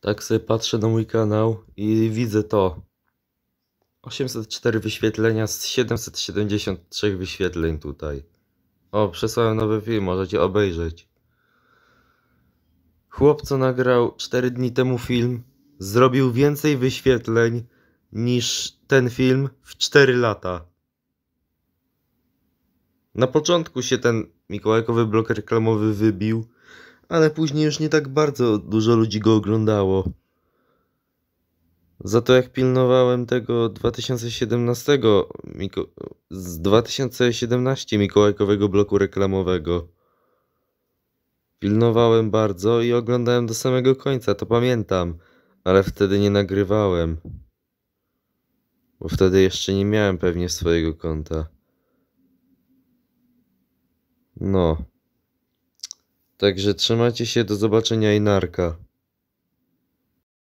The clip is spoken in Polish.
tak sobie patrzę na mój kanał i widzę to. 804 wyświetlenia z 773 wyświetleń tutaj. O, przesłałem nowy film, możecie obejrzeć. Chłop, co nagrał 4 dni temu film, zrobił więcej wyświetleń niż ten film w 4 lata. Na początku się ten Mikołajkowy blok reklamowy wybił, ale później już nie tak bardzo dużo ludzi go oglądało. Za to jak pilnowałem tego 2017 z 2017 Mikołajkowego bloku reklamowego. Pilnowałem bardzo i oglądałem do samego końca, to pamiętam, ale wtedy nie nagrywałem. Bo wtedy jeszcze nie miałem pewnie swojego konta. No. Także trzymajcie się, do zobaczenia i narka.